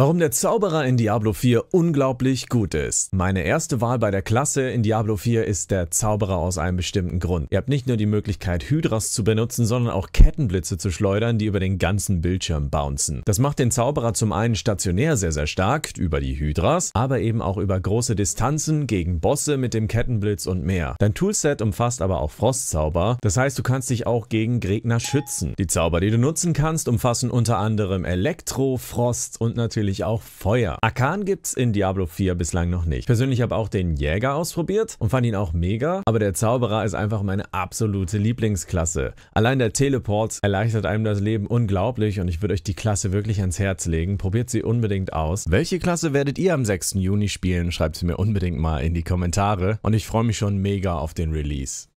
Warum der Zauberer in Diablo 4 unglaublich gut ist. Meine erste Wahl bei der Klasse in Diablo 4 ist der Zauberer aus einem bestimmten Grund. Ihr habt nicht nur die Möglichkeit Hydras zu benutzen, sondern auch Kettenblitze zu schleudern, die über den ganzen Bildschirm bouncen. Das macht den Zauberer zum einen stationär sehr sehr stark, über die Hydras, aber eben auch über große Distanzen gegen Bosse mit dem Kettenblitz und mehr. Dein Toolset umfasst aber auch Frostzauber, das heißt du kannst dich auch gegen Gegner schützen. Die Zauber, die du nutzen kannst, umfassen unter anderem Elektro, Frost und natürlich natürlich auch Feuer. Arkan gibt's in Diablo 4 bislang noch nicht. Persönlich habe auch den Jäger ausprobiert und fand ihn auch mega, aber der Zauberer ist einfach meine absolute Lieblingsklasse. Allein der Teleport erleichtert einem das Leben unglaublich und ich würde euch die Klasse wirklich ans Herz legen. Probiert sie unbedingt aus. Welche Klasse werdet ihr am 6. Juni spielen? Schreibt sie mir unbedingt mal in die Kommentare und ich freue mich schon mega auf den Release.